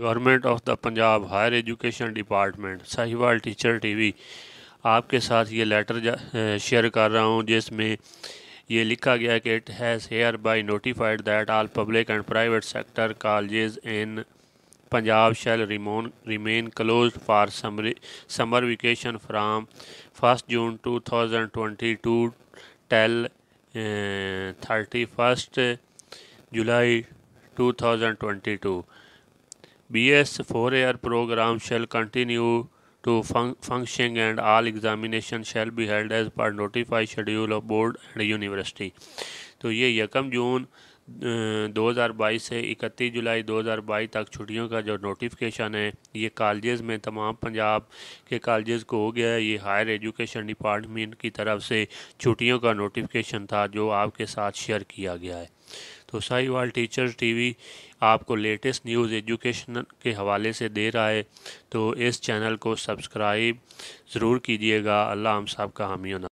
Government of the Punjab higher education department Sahiwal teacher TV आपके साथ ये लेटर शेयर कर रहा हूँ जिसमें ये लिखा गया कि it has hereby notified that all public and private sector college in Punjab shall remain remain closed for summer vacation from first June two thousand twenty two till thirty first July two thousand twenty two BS year program shall continue to fun function and all examination shall be held as per notified schedule of board and university. तो ये यकम जून 2022 से 31 जुलाई 2022 तक छुट्टियों का जो notification है ये कॉलेज़ में तमाम पंजाब के कॉलेज़ को हो गया है ये हायर एजुकेशन डिपार्टमेंट की तरफ से छुट्टियों का नोटिफिकेशन था जो आपके साथ शेयर किया गया है तो साहिवाल टीचर्स टीवी आपको लेटेस्ट न्यूज़ एजुकेशन के हवाले से दे रहा है तो इस चैनल को सब्सक्राइब ज़रूर कीजिएगा अल्लाह हम सब का हामियों